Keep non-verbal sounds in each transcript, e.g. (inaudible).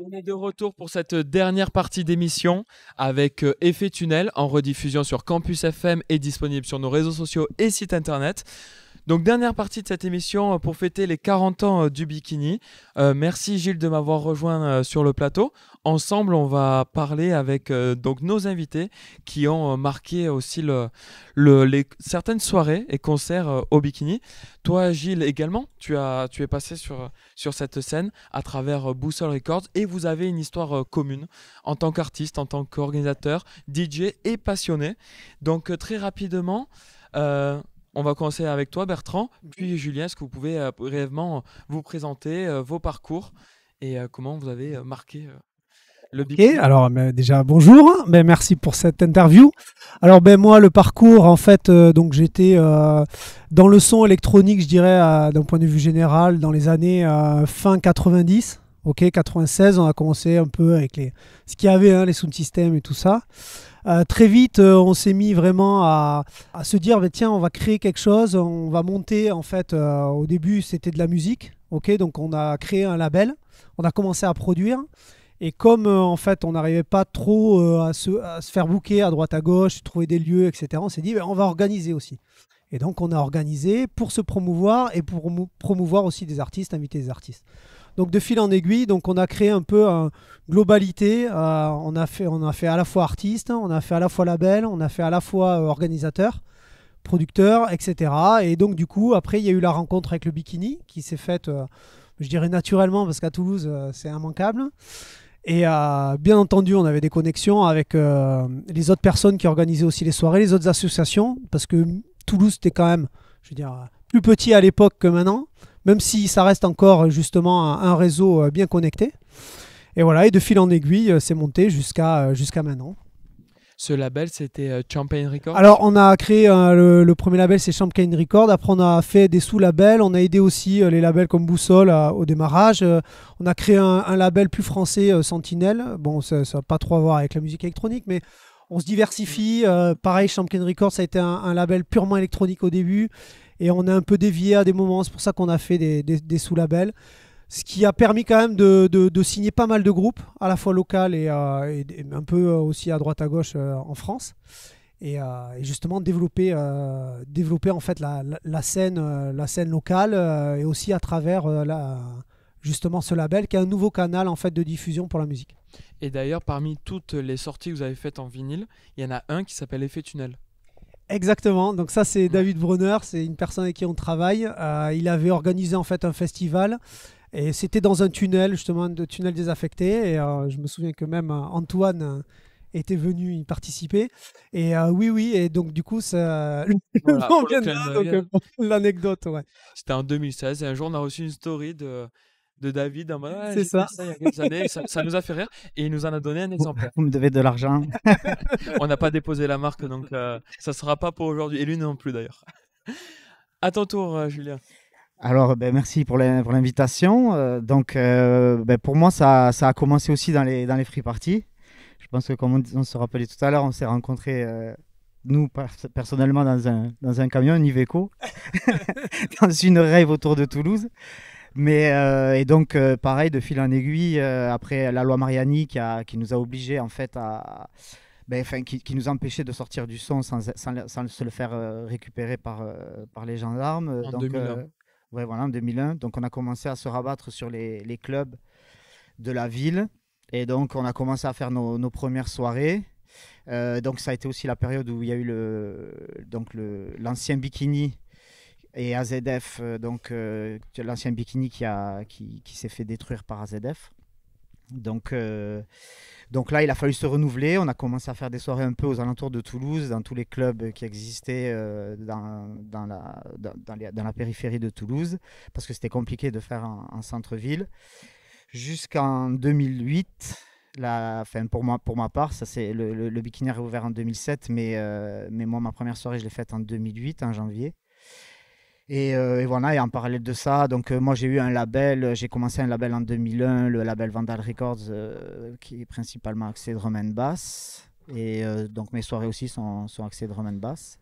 on est de retour pour cette dernière partie d'émission avec euh, Effet Tunnel en rediffusion sur Campus FM et disponible sur nos réseaux sociaux et site internet. Donc dernière partie de cette émission euh, pour fêter les 40 ans euh, du bikini. merci Gilles de m'avoir rejoint sur le plateau. Ensemble, on va parler avec euh, donc nos invités qui ont euh, marqué aussi le, certaines soirées et concerts euh, au bikini. Toi, Gilles, également, tu, as, tu es passé sur, sur cette scène à travers Boussole Records et vous avez une histoire commune en tant qu'artiste, en tant qu'organisateur, DJ et passionné. Donc, très rapidement, on va commencer avec toi, Bertrand, puis Julien. Est-ce que vous pouvez brièvement vous présenter vos parcours et comment vous avez marqué le Alors déjà bonjour, hein, mais merci pour cette interview. Alors ben moi le parcours en fait euh, donc j'étais euh, dans le son électronique je dirais d'un point de vue général dans les années euh, fin 90. Ok, 96, on a commencé un peu avec les, ce qu'il y avait, hein, les sound systems et tout ça. très vite, on s'est mis vraiment à, se dire, ben, tiens, on va créer quelque chose, on va monter. En fait, au début, c'était de la musique. Ok, donc on a créé un label, on a commencé à produire. Et comme euh, en fait on n'arrivait pas trop euh, à, se, faire bouquer à droite à gauche, trouver des lieux, etc., on s'est dit ben, on va organiser aussi. Et donc on a organisé pour se promouvoir et pour promouvoir aussi des artistes, inviter des artistes. Donc de fil en aiguille, donc on a créé un peu une euh, globalité. on, a fait, on a fait à la fois artiste, on a fait à la fois label, on a fait à la fois organisateur, producteur, etc. Et donc du coup, après, il y a eu la rencontre avec le bikini qui s'est faite je dirais naturellement parce qu'à Toulouse, c'est immanquable. Et euh, bien entendu, on avait des connexions avec euh, les autres personnes qui organisaient aussi les soirées, les autres associations, parce que Toulouse était quand même, je dire, euh, plus petit à l'époque que maintenant, même si ça reste encore justement un, un réseau bien connecté. Et voilà, et de fil en aiguille, c'est monté jusqu'à jusqu'à maintenant ce label, c'était euh, Champagne Records Alors, on a créé euh, le, premier label, c'est Champagne Records. Après, on a fait des sous-labels. On a aidé aussi euh, les labels comme Boussole au démarrage. on a créé un, label plus français, Sentinelle. Bon, ça n'a pas trop à voir avec la musique électronique, mais on se diversifie. pareil, Champagne Records, ça a été un, label purement électronique au début. Et on a un peu dévié à des moments. C'est pour ça qu'on a fait des sous-labels ce qui a permis quand même de, de, signer pas mal de groupes, à la fois local et, euh, un peu euh, aussi à droite à gauche euh, en France. Et, justement développer, développer en fait la, la, scène, la scène locale et aussi à travers la, justement ce label qui est un nouveau canal en fait de diffusion pour la musique. Et d'ailleurs parmi toutes les sorties que vous avez faites en vinyle, il y en a un qui s'appelle Effet Tunnel. Exactement. Donc ça c'est David Brunner, c'est une personne avec qui on travaille. il avait organisé en fait un festival et c'était dans un tunnel, justement, de tunnel désaffecté. Et euh, je me souviens que même euh, Antoine euh, était venu y participer. Et oui, oui, et donc du coup, ça. (laughs) (laughs) l'anecdote, ouais. C'était en 2016, et un jour, on a reçu une story de, de David C'est ça. ça. nous a fait rire, et il nous en a donné un exemple Vous me devez de l'argent. (laughs) on n'a pas déposé la marque, donc ça sera pas pour aujourd'hui, et lui non plus d'ailleurs. À ton tour, Julien. Alors, ben, merci pour l'invitation. Euh, donc, euh, ben, pour moi, ça, a commencé aussi dans les, dans les free parties. Je pense que, comme on, se rappelait tout à l'heure, on s'est rencontrés, euh, nous, personnellement, dans un, dans un camion, un Iveco, (laughs) dans une rêve autour de Toulouse. Mais, et donc, pareil, de fil en aiguille, après la loi Mariani qui, a, qui nous a obligés, en fait, à. Ben, qui, qui, nous empêchait de sortir du son sans, sans, se le faire récupérer par, par les gendarmes. En 2001 ouais, voilà, en 2001. Donc on a commencé à se rabattre sur les, les clubs de la ville. Et donc on a commencé à faire nos, nos premières soirées. Euh, donc ça a été aussi la période où il y a eu le, donc le, l'ancien bikini et AZF, euh, donc euh, l'ancien bikini qui, a, qui, qui s'est fait détruire par AZF. Donc, euh, donc là, il a fallu se renouveler. On a commencé à faire des soirées un peu aux alentours de Toulouse, dans tous les clubs qui existaient euh, dans, la, dans, la périphérie de Toulouse, parce que c'était compliqué de faire en, centre-ville. Jusqu'en 2008, la, fin pour, moi, pour ma part, ça c'est le, le, est ouvert en 2007, mais, euh, mais moi, ma première soirée, je l'ai faite en 2008, en janvier. Euh, et, voilà, et en parallèle de ça, donc euh, moi j'ai eu un label, euh, j'ai commencé un label en 2001, le label Vandal Records, qui est principalement axé drum and bass. Et donc mes soirées aussi sont, sont axées drum and bass.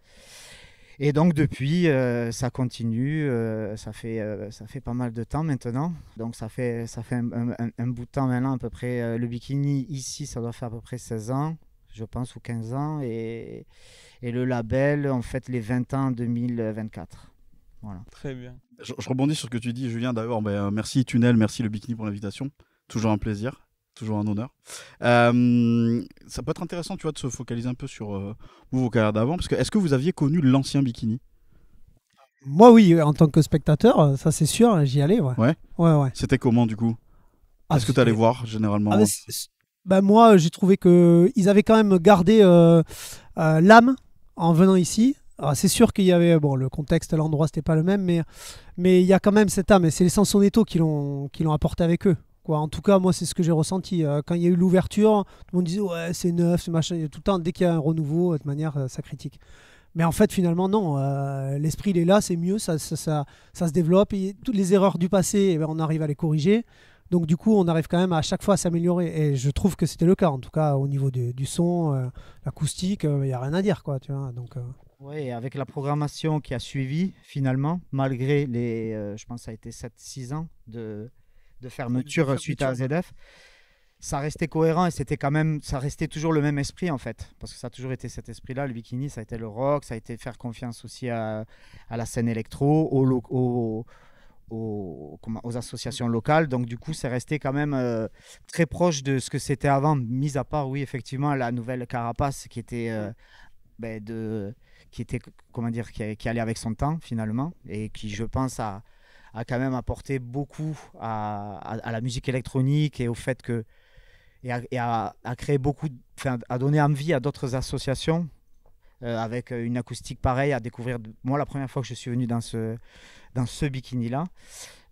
Et donc depuis, ça continue, ça, fait, ça fait pas mal de temps maintenant. Donc ça fait, ça fait un, bout de temps maintenant à peu près. le bikini ici, ça doit faire à peu près 16 ans je pense, ou 15 ans, et, et, le label, en fait, les 20 ans 2024. Voilà. Très bien. Je, rebondis sur ce que tu dis, Julien. D'abord, ben, euh, merci Tunnel, merci le Bikini pour l'invitation. Toujours un plaisir, toujours un honneur. Euh, ça peut être intéressant, tu vois, de se focaliser un peu sur euh, vos carrières d'avant, parce que est-ce que vous aviez connu l'ancien Bikini Moi, oui, en tant que spectateur, ça c'est sûr, j'y allais. Ouais. Ouais. ouais, C'était comment du coup ah, Est-ce que tu allais voir généralement ah, ben, moi, j'ai trouvé que ils avaient quand même gardé l'âme en venant ici. Ah, c'est sûr qu'il y avait bon le contexte à l'endroit c'était pas le même mais mais il y a quand même cette âme et c'est les Sansonetto qui l'ont qui l'ont apporté avec eux quoi. En tout cas moi c'est ce que j'ai ressenti euh, quand il y a eu l'ouverture tout le monde disait ouais c'est neuf ce machin tout le temps dès qu'il y a un renouveau de toute manière euh, ça critique mais en fait finalement non euh, l'esprit il est là c'est mieux ça ça, ça se développe et toutes les erreurs du passé eh ben, on arrive à les corriger donc du coup, on arrive quand même à chaque fois à s'améliorer. Et je trouve que c'était le cas, en tout cas au niveau du son, l'acoustique, il a rien à dire. Quoi, tu vois donc, oui, avec la programmation qui a suivi, finalement, malgré les, euh, je pense, ça a été 7-6 ans de, de fermeture suite à ZF, ça restait cohérent et c'était quand même, ça restait toujours le même esprit en fait, parce que ça a toujours été cet esprit-là. Le bikini, ça a été le rock, ça a été faire confiance aussi à, à la scène électro, aux, aux, associations locales. Donc du coup, c'est resté quand même euh, très proche de ce que c'était avant, mis à part, oui, effectivement, la nouvelle carapace qui était euh, ben, de qui était, comment dire, qui, allait avec son temps finalement et qui, je pense, a, a quand même apporté beaucoup à, la musique électronique et au fait que et a, a, créé beaucoup, a donné envie à d'autres associations euh, avec une acoustique pareille à découvrir. Moi, la première fois que je suis venu dans ce dans ce bikini là,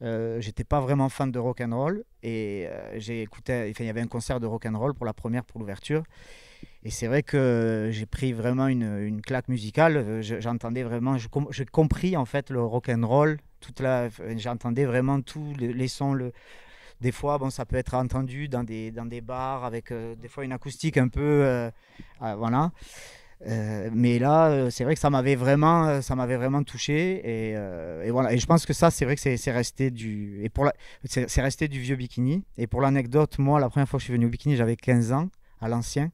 euh, j'étais pas vraiment fan de rock and roll et euh, j'ai écouté. il y avait un concert de rock and roll pour la première pour l'ouverture et c'est vrai que j'ai pris vraiment une, une claque musicale. Euh, j'entendais vraiment, j'ai compris en fait le rock and roll. Toute la, euh, j'entendais vraiment tous les, sons. Le, des fois, bon, ça peut être entendu dans des, dans des bars avec euh, des fois une acoustique un peu, voilà. mais là, c'est vrai que ça m'avait vraiment, ça m'avait vraiment touché et, et, voilà. Et je pense que ça, c'est vrai que c'est resté du et pour c'est resté du vieux bikini. Et pour l'anecdote, moi, la première fois que je suis venu au bikini, j'avais 15 ans à l'ancien.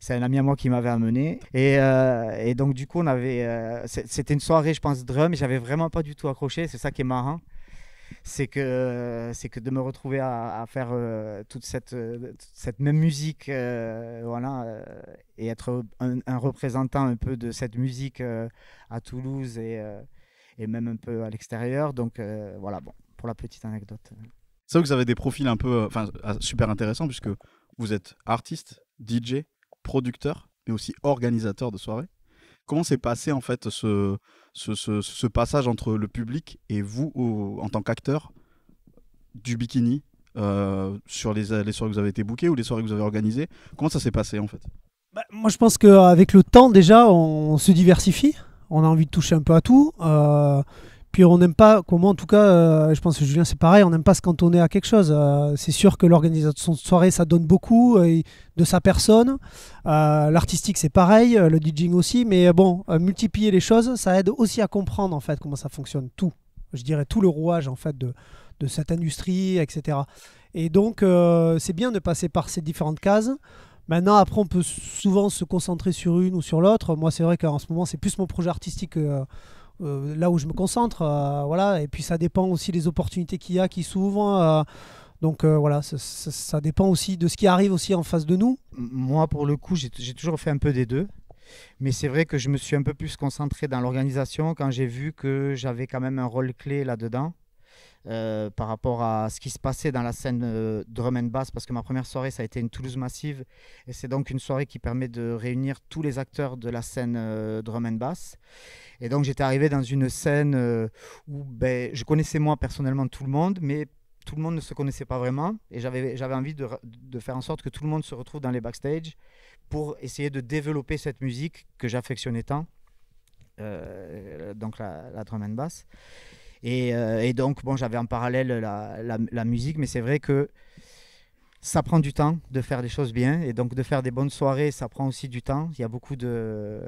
C'est un ami à moi qui m'avait amené. Et, euh, et, donc, du coup, on avait. Euh, c'était une soirée, je pense, drum. J'avais vraiment pas du tout accroché. C'est ça qui est marrant. C'est que, c'est que de me retrouver à, faire euh, toute, cette, cette même musique, voilà, et être un, représentant un peu de cette musique à Toulouse et, et, même un peu à l'extérieur. Donc, voilà, bon, pour la petite anecdote. C'est vrai que vous avez des profils un peu enfin, super intéressants, puisque vous êtes artiste, DJ, producteur, mais aussi organisateur de soirées. Comment s'est passé en fait ce, ce, passage entre le public et vous en tant qu'acteur du bikini euh, sur les, les, soirées que vous avez été bookées ou les soirées que vous avez organisées Comment ça s'est passé en fait bah, Moi je pense qu'avec le temps déjà on se diversifie, on a envie de toucher un peu à tout. Euh, puis on n'aime pas, comment en tout cas, euh, je pense que Julien c'est pareil, on n'aime pas se cantonner à quelque chose. Euh, c'est sûr que l'organisation de soirée, ça donne beaucoup euh, de sa personne. L'artistique c'est pareil, le DJing aussi, mais bon, multiplier les choses, ça aide aussi à comprendre en fait comment ça fonctionne, tout. Je dirais tout le rouage en fait de, cette industrie, etc. Et donc c'est bien de passer par ces différentes cases. Maintenant, après, on peut souvent se concentrer sur une ou sur l'autre. Moi, c'est vrai qu'en ce moment, c'est plus mon projet artistique euh, là où je me concentre. Euh, voilà. Et puis ça dépend aussi des opportunités qu'il y a qui s'ouvrent. Euh. donc voilà, ça, dépend aussi de ce qui arrive aussi en face de nous. Moi, pour le coup, j'ai toujours fait un peu des deux. Mais c'est vrai que je me suis un peu plus concentré dans l'organisation quand j'ai vu que j'avais quand même un rôle clé là-dedans. Euh, par rapport à ce qui se passait dans la scène euh, drum and bass, parce que ma première soirée, ça a été une Toulouse massive, et c'est donc une soirée qui permet de réunir tous les acteurs de la scène euh, drum and bass. Et donc j'étais arrivé dans une scène où ben, je connaissais moi personnellement tout le monde, mais tout le monde ne se connaissait pas vraiment, et j'avais envie de, faire en sorte que tout le monde se retrouve dans les backstage pour essayer de développer cette musique que j'affectionnais tant. donc la, la, drum and bass. Euh, et, donc, bon, j'avais en parallèle la, musique, mais c'est vrai que ça prend du temps de faire des choses bien et donc de faire des bonnes soirées, ça prend aussi du temps. Il y a beaucoup de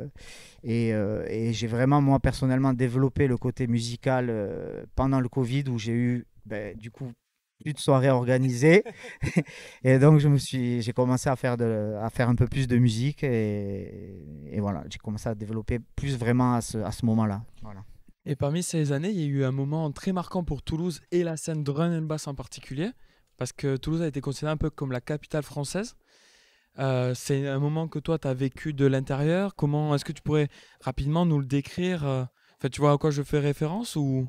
et, euh, j'ai vraiment moi personnellement développé le côté musical euh, pendant le Covid où j'ai eu ben, du coup plus de soirées organisées (laughs) et donc je me suis j'ai commencé à faire de à faire un peu plus de musique et, voilà j'ai commencé à développer plus vraiment à ce moment là. Et parmi ces années, il y a eu un moment très marquant pour Toulouse et la scène de run and bass en particulier, parce que Toulouse a été considérée un peu comme la capitale française. Euh, c'est un moment que toi, tu as vécu de l'intérieur. Comment est-ce que tu pourrais rapidement nous le décrire euh, Enfin, tu vois à quoi je fais référence ou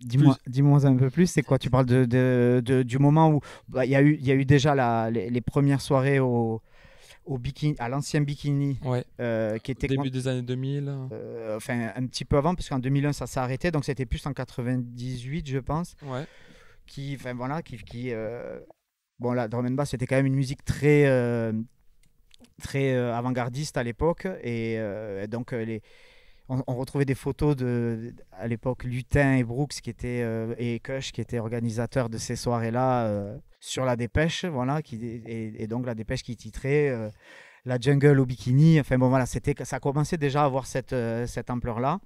Dis-moi dis un peu plus, c'est quoi Tu parles de, du moment où bah, il y, a eu déjà les, premières soirées au, au bikini, à l'ancien bikini euh, qui était au début des années 2000 euh, enfin un petit peu avant parce qu'en 2001 ça s'est arrêté donc c'était plus en 98 je pense qui enfin voilà qui, euh, bon la drum and bass c'était quand même une musique très très avant-gardiste à l'époque et donc les on, retrouvait des photos de, à l'époque Lutin et Brooks qui était et Kush qui étaient organisateurs de ces soirées là sur la dépêche, voilà, qui, et, donc la dépêche qui titrait euh, La jungle au bikini. Enfin bon, voilà, c'était, ça commençait déjà à avoir cette, euh, cette ampleur-là.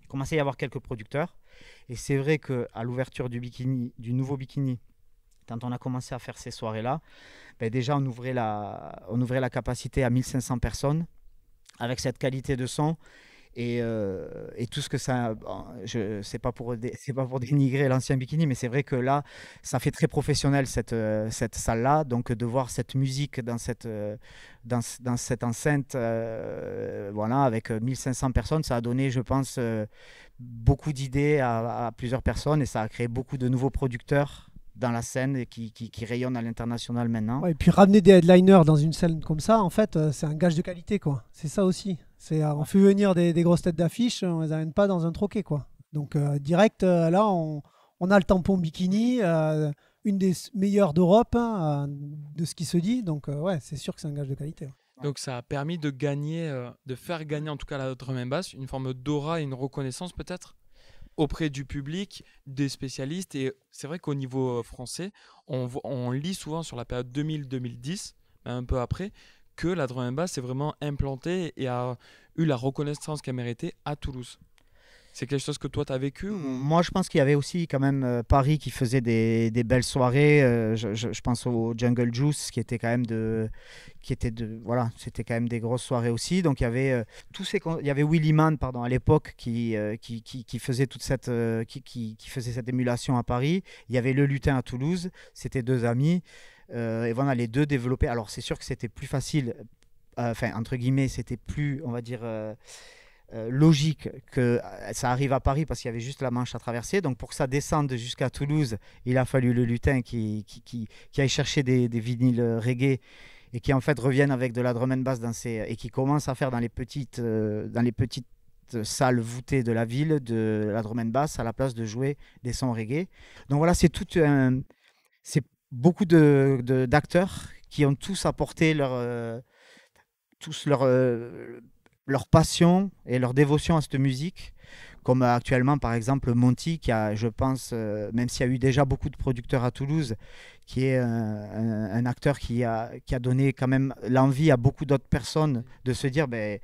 Il commençait à y avoir quelques producteurs. Et c'est vrai que à l'ouverture du bikini, du nouveau bikini, quand on a commencé à faire ces soirées-là, ben déjà on ouvrait, la, on ouvrait la capacité à 1500 personnes avec cette qualité de son euh, et, tout ce que ça. je c'est pas pour (laughs) pas pour dénigrer l'ancien bikini, mais c'est vrai que là, ça fait très professionnel cette euh, salle là, donc de voir cette musique dans cette euh, enceinte, voilà, avec 1500 personnes, ça a donné, je pense, beaucoup d'idées à, plusieurs personnes et ça a créé beaucoup de nouveaux producteurs dans la scène et qui, rayonnent à l'international maintenant. et puis ramener des headliners dans une scène comme ça, en fait, c'est un gage de qualité, quoi. C'est ça aussi. Euh, on fait venir des, grosses têtes d'affiche, on les amène pas dans un troquet quoi. Donc euh, direct euh, là on, a le tampon bikini, une des meilleures d'Europe hein, de ce qui se dit. Donc ouais, c'est sûr que c'est un gage de qualité. Donc ça a permis de gagner, de faire gagner en tout cas la main basse une forme d'aura et une reconnaissance peut-être auprès du public, des spécialistes. Et c'est vrai qu'au niveau français, on, on lit souvent sur la période 2000-2010, un peu après, que la drum and bass s'est vraiment implantée et a eu la reconnaissance qu'elle méritait à Toulouse. C'est quelque chose que toi, tu as vécu Moi, je pense qu'il y avait aussi quand même euh, Paris qui faisait des, belles soirées. Euh, je, pense au Jungle Juice qui était quand même de... Qui était de voilà, c'était quand même des grosses soirées aussi. Donc, il y avait, euh, tous ces, il y avait Willy Mann pardon, à l'époque qui, qui, faisait toute cette, qui, qui, faisait cette émulation à Paris. Il y avait Le Lutin à Toulouse. C'était deux amis. Euh, et voilà, les deux développés Alors, c'est sûr que c'était plus facile, euh, enfin, entre guillemets, c'était plus, on va dire. Euh, logique que ça arrive à Paris parce qu'il y avait juste la Manche à traverser. Donc pour que ça descende jusqu'à Toulouse, il a fallu le lutin qui, qui, qui, qui aille chercher des, des, vinyles reggae et qui en fait reviennent avec de la drum basse dans et qui commence à faire dans les petites, dans les petites salles voûtées de la ville de la drum basse à la place de jouer des sons reggae. Donc voilà, c'est tout un... C'est beaucoup d'acteurs de, d'acteurs qui ont tous apporté leur, euh, tous leur, euh, leur passion et leur dévotion à cette musique. Comme actuellement, par exemple, Monty, qui a, je pense, euh, même s'il y a eu déjà beaucoup de producteurs à Toulouse, qui est un, acteur qui a, qui a donné quand même l'envie à beaucoup d'autres personnes de se dire ben,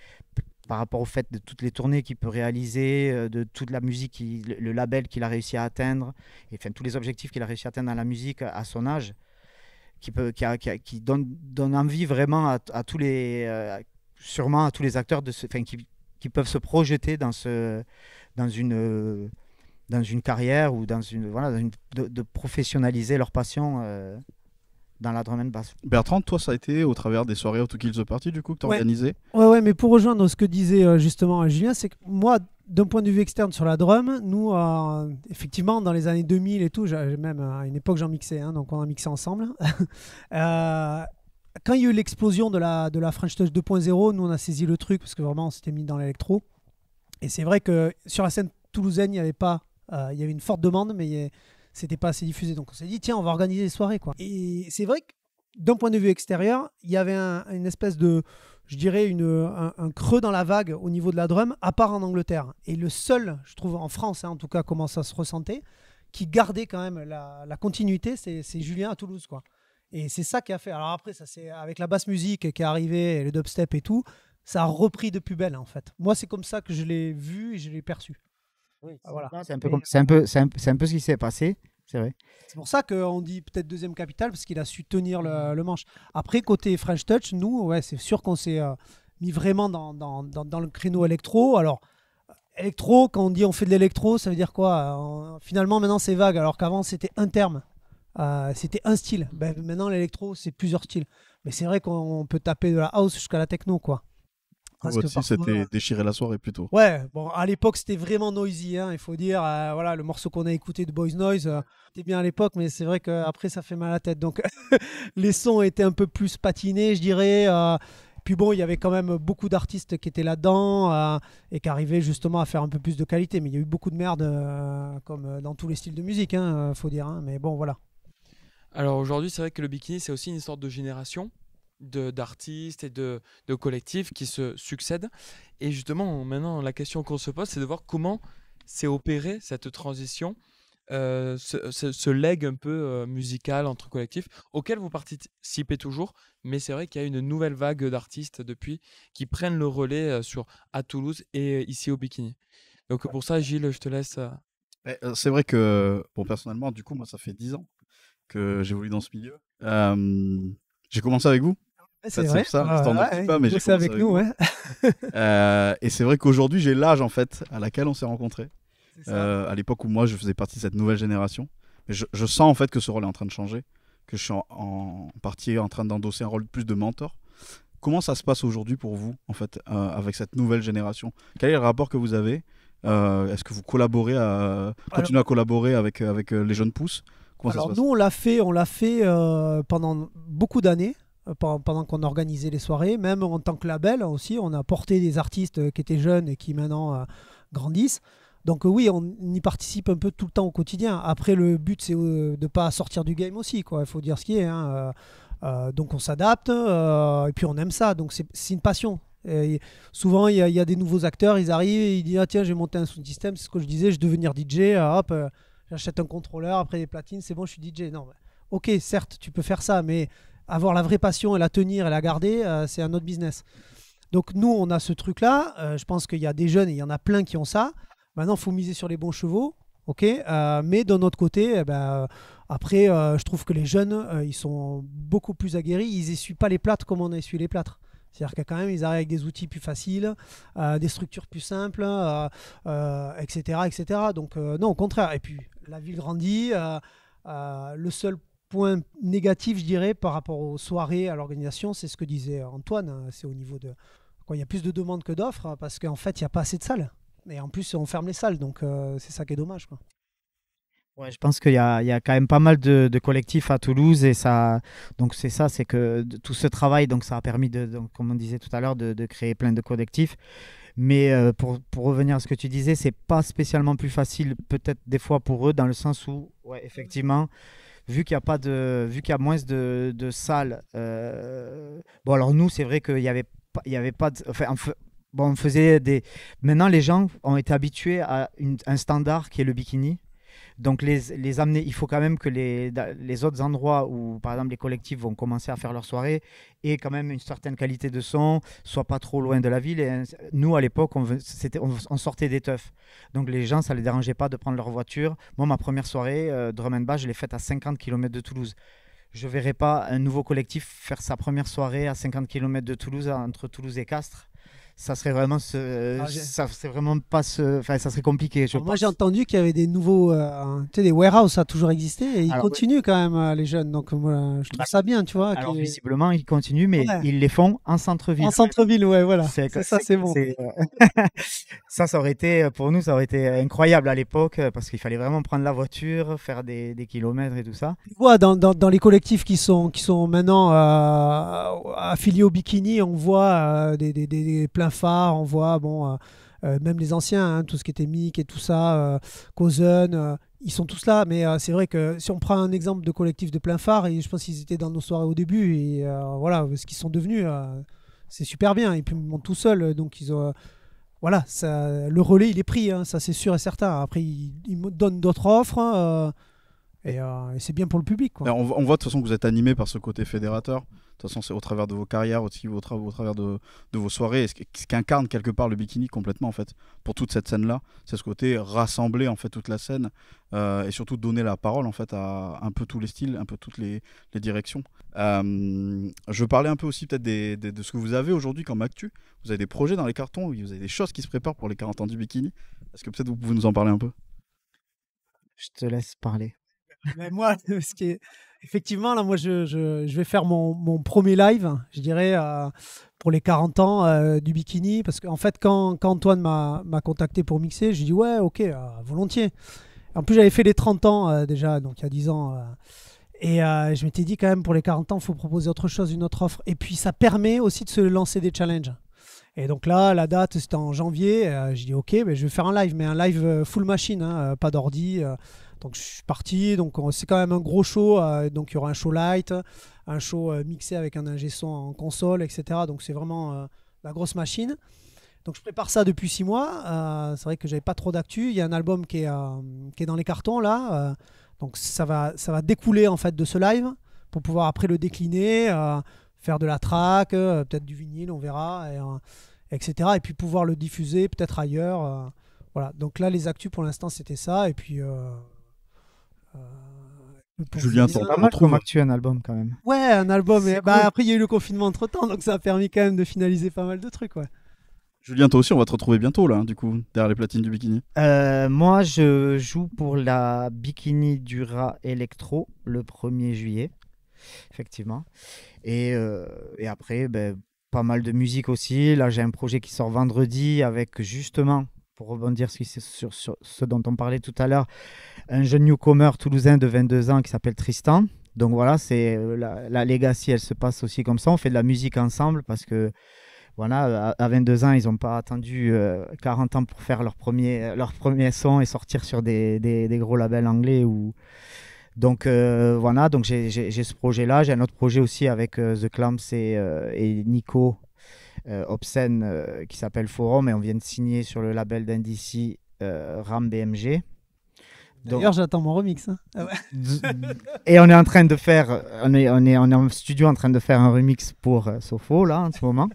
par rapport au fait de toutes les tournées qu'il peut réaliser, euh, de toute la musique, le label qu'il a réussi à atteindre, et enfin, tous les objectifs qu'il a réussi à atteindre dans la musique à son âge, qui, peut, qui, donne, envie vraiment à, tous les, euh, sûrement à tous les acteurs de ce, enfin, qui, peuvent se projeter dans, ce, dans, une, dans une carrière ou dans une, voilà, de, professionnaliser leur passion. Euh dans la drum and Bertrand, toi, ça a été au travers des soirées Auto Kills the Party, du coup, que tu as ouais. organisé Ouais, mais pour rejoindre ce que disait euh, justement Julien, c'est que moi, d'un point de vue externe sur la drum, nous, euh, effectivement, dans les années 2000 et tout, même euh, à une époque, j'en mixais, hein, donc on a mixé ensemble. (laughs) quand il y a eu l'explosion de la, de la French Touch 2.0, nous, on a saisi le truc parce que vraiment, on s'était mis dans l'électro. Et c'est vrai que sur la scène toulousaine, il y avait pas. il y avait une forte demande, mais il y c'était pas assez diffusé. Donc on s'est dit, tiens, on va organiser des soirées. Quoi. Et c'est vrai que d'un point de vue extérieur, il y avait une espèce de, je dirais, une, un, creux dans la vague au niveau de la drum, à part en Angleterre. Et le seul, je trouve, en France, hein, en tout cas, comment ça se ressentait, qui gardait quand même la, continuité, c'est Julien à Toulouse. quoi. Et c'est ça qui a fait. Alors après, ça c'est avec la basse musique qui est arrivée, le dubstep et tout, ça a repris de plus belle en fait. Moi, c'est comme ça que je l'ai vu et je l'ai perçu. Bah, c'est un, peu c'est, un peu, c'est, un, peu ce qui s'est passé. C'est vrai. C'est pour ça qu'on dit peut-être deuxième capitale, parce qu'il a su tenir le, manche. Après, côté French Touch, nous, ouais, c'est sûr qu'on s'est euh, mis vraiment dans, le créneau électro. Alors, électro, quand on dit on fait de l'électro, ça veut dire quoi euh, Finalement, maintenant, c'est vague, alors qu'avant, c'était un terme. Euh, c'était un style. Ben, maintenant, l'électro, c'est plusieurs styles. Mais c'est vrai qu'on peut taper de la house jusqu'à la techno, quoi c'était déchirer la soirée plutôt. Ouais, bon, à l'époque c'était vraiment noisy, hein, il faut dire. Euh, voilà, le morceau qu'on a écouté de Boys Noise, euh, c'était bien à l'époque, mais c'est vrai qu'après ça fait mal à la tête. Donc (laughs) les sons étaient un peu plus patinés, je dirais. Euh. puis bon, il y avait quand même beaucoup d'artistes qui étaient là-dedans et qui arrivaient justement à faire un peu plus de qualité. Mais il y a eu beaucoup de merde, comme dans tous les styles de musique, hein, faut dire. Hein. mais bon, voilà. Alors aujourd'hui, c'est vrai que le bikini, c'est aussi une sorte de génération d'artistes et de, de, collectifs qui se succèdent. Et justement, maintenant, la question qu'on se pose, c'est de voir comment s'est opérée cette transition, euh, ce, ce, leg un peu euh, musical entre collectifs, auquel vous participez toujours. Mais c'est vrai qu'il y a une nouvelle vague d'artistes depuis qui prennent le relais euh, sur, à Toulouse et ici au Bikini. Donc pour ça, Gilles, je te laisse. Eh, c'est vrai que, bon, personnellement, du coup, moi, ça fait 10 ans que j'évolue dans ce milieu. j'ai commencé avec vous, c'est vrai. Ça, pas, mais avec, nous. Ouais. (laughs) Euh, et c'est vrai qu'aujourd'hui, j'ai l'âge en fait à laquelle on s'est rencontrés. Euh, à l'époque où moi, je faisais partie de cette nouvelle génération. je, sens en fait que ce rôle est en train de changer, que je suis en, partie en train d'endosser un rôle plus de mentor. Comment ça se passe aujourd'hui pour vous, en fait, euh, avec cette nouvelle génération Quel est le rapport que vous avez Est-ce que vous collaborez, à, continuez à collaborer avec, avec les jeunes pousses Alors nous, on l'a fait, on l'a fait pendant beaucoup d'années. Euh, pendant qu'on organisait les soirées, même en tant que label aussi, on a porté des artistes euh, qui étaient jeunes et qui maintenant euh, grandissent. Donc oui, on y participe un peu tout le temps au quotidien. Après, le but, c'est de ne pas sortir du game aussi, quoi. il faut dire ce qui est. Hein. donc on s'adapte, et puis on aime ça, donc c'est une passion. souvent, il y, a des nouveaux acteurs, ils arrivent, et ils disent ah, tiens, j'ai monté un sound système c'est ce que je disais, je vais devenir DJ, hop, j'achète un contrôleur, après des platines, c'est bon, je suis DJ. Non, bah, ok, certes, tu peux faire ça, mais avoir la vraie passion et la tenir et la garder, euh, c'est un autre business. Donc nous, on a ce truc-là. Euh, je pense qu'il y a des jeunes il y en a plein qui ont ça. Maintenant, il faut miser sur les bons chevaux. ok euh, mais d'un autre côté, eh ben, après, je trouve que les jeunes, ils sont beaucoup plus aguerris. Ils essuient pas les plâtres comme on essuie les plâtres. C'est-à-dire qu'ils quand même, ils arrivent avec des outils plus faciles, des structures plus simples, etc., etc. Donc non, au contraire. Et puis, la ville grandit. le seul point négatif, je dirais, par rapport aux soirées, à l'organisation, c'est ce que disait Antoine. Hein, c'est au niveau de. Quand il y a plus de demandes que d'offres, hein, parce qu'en fait, il n'y a pas assez de salles. Et en plus, on ferme les salles, donc euh, c'est ça qui est dommage. je pense qu'il y, a quand même pas mal de, collectifs à Toulouse et ça, donc c'est ça, c'est que tout ce travail, donc ça a permis de, comme on disait tout à l'heure, de, créer plein de collectifs. Mais euh, pour, revenir à ce que tu disais, c'est pas spécialement plus facile, peut-être des fois pour eux, dans le sens où, effectivement vu qu'il y a pas de, vu qu'il y a moins de, de salles. Euh, bon, alors nous, c'est vrai qu'il y avait pas, il y avait pas, de, enfin, bon, on faisait des. Maintenant, les gens ont été habitués à un standard qui est le bikini. Donc les, amener, il faut quand même que les, autres endroits où, par exemple, les collectifs vont commencer à faire leur soirée aient quand même une certaine qualité de son, soit pas trop loin de la ville. Et hein, nous, à l'époque, on, sortait des teufs. Donc les gens, ça les dérangeait pas de prendre leur voiture. Moi, ma première soirée, de euh, Drum and Bass, je l'ai faite à 50 km de Toulouse. Je ne verrais pas un nouveau collectif faire sa première soirée à 50 km de Toulouse, entre Toulouse et Castres ça serait vraiment ah, ça vraiment pas ce, enfin ça serait compliqué je moi j'ai entendu qu'il y avait des nouveaux euh, tu sais des warehouses ça a toujours existé et ils continuent quand même euh, les jeunes donc moi, je trouve bah, ça bien tu vois alors visiblement ils continuent mais ils les font en centre-ville en centre-ville ouais voilà c'est ça c'est bon euh, (laughs) ça ça aurait été pour nous ça aurait été incroyable à l'époque parce qu'il fallait vraiment prendre la voiture faire des, des kilomètres et tout ça tu vois dans, dans, dans, les collectifs qui sont qui sont maintenant affiliés au bikini on voit des, des, des plein Phare, on voit bon, euh, euh, même les anciens, hein, tout ce qui était Mick et tout ça, euh, euh ils sont tous là. Mais c'est vrai que si on prend un exemple de collectif de plein phare, et je pense qu'ils étaient dans nos soirées au début, et voilà ce qu'ils sont devenus, c'est super bien. Et puis ils montent tout seuls, donc ils ont voilà, ça, le relais il est pris, hein, ça c'est sûr et certain. Après, ils, me donnent d'autres offres. Hein, euh, et, c'est bien pour le public. On, voit de toute façon que vous êtes animé par ce côté fédérateur. De toute façon, c'est au travers de vos carrières, aussi, au, au, travers de, vos soirées, ce qu'incarne quelque part le bikini complètement en fait. Pour toute cette scène-là, c'est ce côté rassembler en fait toute la scène euh, et surtout donner la parole en fait à un peu tous les styles, un peu toutes les, directions. Euh, je parlais un peu aussi peut-être de ce que vous avez aujourd'hui comme actu. Vous avez des projets dans les cartons, vous avez des choses qui se préparent pour les 40 ans du bikini. Est-ce que peut-être vous pouvez nous en parler un peu Je te laisse parler moi, (laughs) euh, ce qui est... effectivement, là, moi, je, je, vais faire mon, mon, premier live, je dirais, euh, pour les 40 ans euh, du bikini. Parce qu'en fait, quand, quand Antoine m'a contacté pour mixer, j'ai dit, ouais, ok, volontiers. En plus, j'avais fait les 30 ans déjà, donc il y a 10 ans. et je m'étais dit, quand même, pour les 40 ans, il faut proposer autre chose, une autre offre. Et puis, ça permet aussi de se lancer des challenges. Et donc là, la date, c'était en janvier. j'ai dit, ok, mais ben, je vais faire un live, mais un live full machine, hein, pas d'ordi donc je suis parti, donc euh, c'est quand même un gros show, euh, donc il y aura un show light, un show euh, mixé avec un ingé son en console, etc. Donc c'est vraiment la grosse machine. Donc je prépare ça depuis six mois. c'est vrai que j'avais pas trop d'actu. Il y a un album qui est, est dans les cartons là. donc ça va, ça va découler en fait de ce live pour pouvoir après le décliner, faire de la track, peut-être du vinyle, on verra, etc. Et puis pouvoir le diffuser peut-être ailleurs. voilà. Donc là les actus pour l'instant c'était ça. Et puis Julien, t'en un album quand même. Ouais, un album. Et, bah, après, il y a eu le confinement entre temps, donc ça a permis quand même de finaliser pas mal de trucs. Julien, toi aussi, on va te retrouver bientôt, là, du coup, derrière les platines du bikini. Euh, moi, je joue pour la Bikini Dura Electro le 1er juillet, effectivement. Et, euh, après, ben, pas mal de musique aussi. Là, j'ai un projet qui sort vendredi avec justement pour rebondir sur, ce dont on parlait tout à l'heure, un jeune newcomer toulousain de 22 ans qui s'appelle Tristan. Donc voilà, c'est euh, la, la, legacy, elle se passe aussi comme ça. On fait de la musique ensemble parce que voilà, à, 22 ans, ils n'ont pas attendu 40 euh, ans pour faire leur premier, euh, leur premier son et sortir sur des, gros labels anglais ou, donc voilà, donc j'ai ce projet-là. J'ai un autre projet aussi avec The Clamps et Nico euh, obscène euh, qui s'appelle Forum et on vient de signer sur le label d'Indici euh, RAM BMG. D'ailleurs, j'attends mon remix. Hein. Ah (laughs) et on est en train de faire, on est, on est, en studio en train de faire un remix pour Sofo là en ce moment.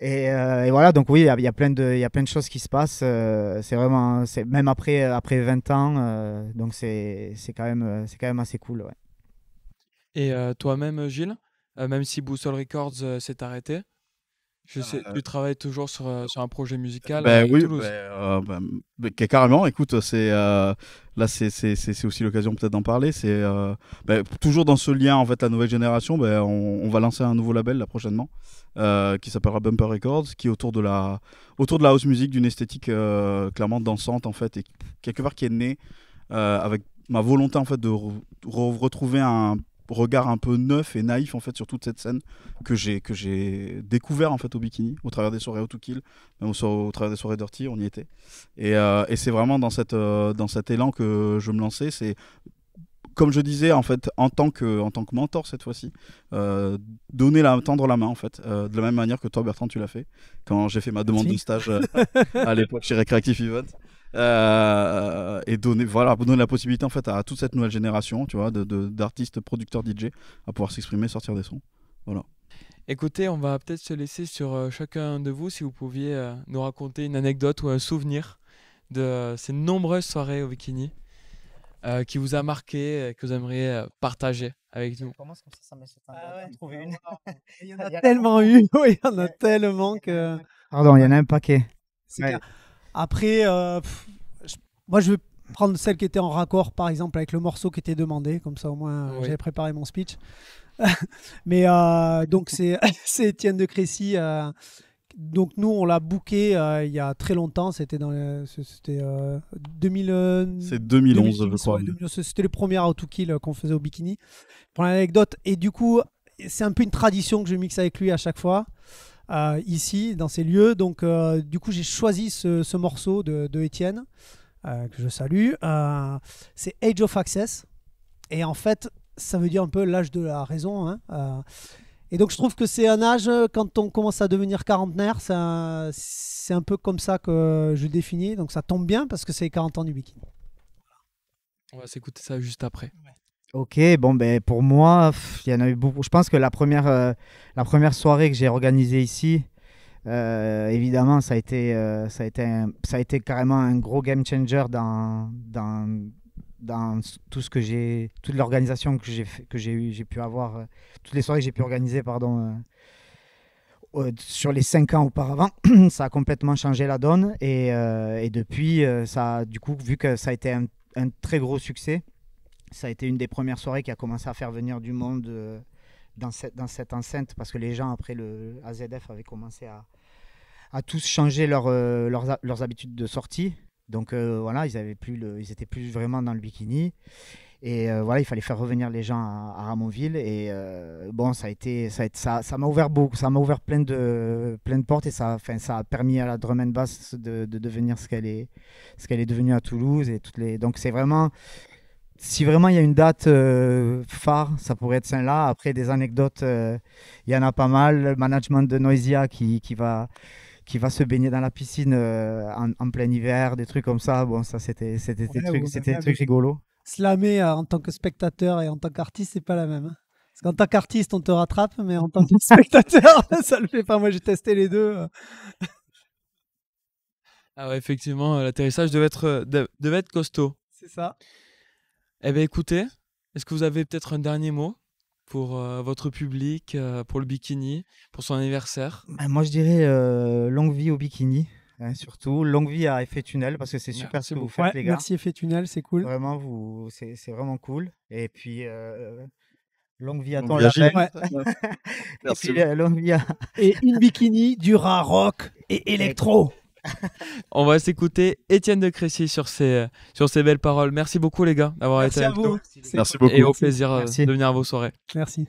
Et, voilà, donc oui, il y, a plein de, il y a plein de choses qui se passent. c'est vraiment, c'est même après, après 20 ans, donc c'est, c'est quand même, c'est quand même assez cool. Et toi-même, Gilles, même si Boussole Records s'est arrêté, je sais, euh, tu travailles toujours sur, euh, un projet musical ben oui, Toulouse. Ben, euh, ben, qui carrément, écoute, c'est là c'est aussi l'occasion peut-être d'en parler. C'est toujours dans ce lien en fait la nouvelle génération. On, on, va lancer un nouveau label là prochainement qui s'appellera Bumper Records, qui est autour de la autour de la house music d'une esthétique clairement dansante en fait et quelque part qui est née avec ma volonté en fait de retrouver un regard un peu neuf et naïf en fait sur toute cette scène que j'ai que j'ai découvert en fait au bikini au travers des soirées au to kill même au, travers des soirées dirty on y était et, euh, et c'est vraiment dans cette euh, dans cet élan que je me lançais c'est comme je disais en fait en tant que en tant que mentor cette fois-ci euh, donner la tendre la main en fait de la même manière que toi Bertrand tu l'as fait quand j'ai fait ma demande de stage (laughs) à l'époque chez Recreative Event euh, et donner voilà donner la possibilité en fait à toute cette nouvelle génération tu vois d'artistes producteurs DJ à pouvoir s'exprimer sortir des sons voilà écoutez on va peut-être se laisser sur euh, chacun de vous si vous pouviez euh, nous raconter une anecdote ou un souvenir de ces nombreuses soirées au bikini qui vous a marqué que vous aimeriez partager avec nous comment ça, ça ah (laughs) il y en a tellement eu (laughs) il y en a tellement que pardon il y en a un paquet c'est après, euh, moi je vais prendre celle qui était en raccord par exemple avec le morceau qui était demandé, comme ça au moins euh, j'avais préparé mon speech. (laughs) Mais euh, donc (laughs) c'est Étienne de Crécy. donc nous on l'a booké il y a très longtemps, c'était dans le- c'était euh, C'est 2011, je crois. C'était le premier auto Kill qu'on faisait au bikini. Pour l'anecdote, et du coup, c'est un peu une tradition que je mixe avec lui à chaque fois. Euh, ici, dans ces lieux. Donc, euh, du coup, j'ai choisi ce, morceau de, de Étienne, euh, que je salue. c'est Age of Access. Et en fait, ça veut dire un peu l'âge de la raison. Hein, et donc, je trouve que c'est un âge, quand on commence à devenir quarantenaire, c'est un, peu comme ça que je définis. Donc, ça tombe bien parce que c'est 40 ans du bikini. On va s'écouter ça juste après. Ok, bon, ben, pour moi, il y en a eu beaucoup. Je pense que la première, euh, la première soirée que j'ai organisée ici, euh, évidemment, ça a, été, euh, ça, a été ça a été carrément un gros game changer dans, dans, dans tout ce que j'ai, toute l'organisation que j'ai, que j'ai, eu, j'ai pu avoir, toutes les soirées que j'ai pu organiser, pardon, sur les cinq ans auparavant, (clears throat) ça a complètement changé la donne. Et, depuis, ça, du coup, vu que ça a été un très gros succès, ça a été une des premières soirées qui a commencé à faire venir du monde euh, dans, cette, dans cette enceinte parce que les gens après le AZF avaient commencé à, tous changer euh, leurs, habitudes de sortie. Donc euh, voilà, ils avaient plus le, ils étaient plus vraiment dans le bikini. Et voilà, il fallait faire revenir les gens à, Ramonville. Et bon, ça a été, ça, ça, ça m'a ouvert beaucoup, ça m'a ouvert plein de, de portes et ça, ça a permis à la drum and bass de, devenir ce qu'elle est, ce qu'elle est devenue à Toulouse et toutes les. Donc c'est vraiment, si vraiment il y a une date euh, phare, ça pourrait être celle-là. Après, des anecdotes, euh, il y en a pas mal. Le management de Noisia qui, va, qui va se baigner dans la piscine euh, en, plein hiver, des trucs comme ça. Bon, ça, c'était des trucs, des trucs rigolos. Slammer en tant que spectateur et en tant qu'artiste, c'est pas la même. Hein. Parce qu'en tant qu'artiste, on te rattrape, mais en tant que (laughs) spectateur, (laughs) ça le fait pas. Moi, j'ai testé les deux. ah ouais, effectivement, l'atterrissage devait être, devait être costaud. C'est ça. Eh bien, écoutez, est-ce que vous avez peut-être un dernier mot pour euh, votre public, euh, pour le bikini, pour son anniversaire bah, Moi, je dirais euh, longue vie au bikini. Hein, surtout, longue vie à Effet Tunnel parce que c'est super ce que vous faites, les gars. Merci Effet Tunnel, c'est cool. Vraiment, vous, c'est vraiment cool. Et puis, longue vie à ton (laughs) Merci. et vie à... Et une bikini du rat rock et électro. On va s'écouter Étienne de Crécy sur ses sur belles paroles. Merci beaucoup les gars d'avoir été avec nous. Merci beaucoup. Et au plaisir euh, de venir à vos soirées. Merci.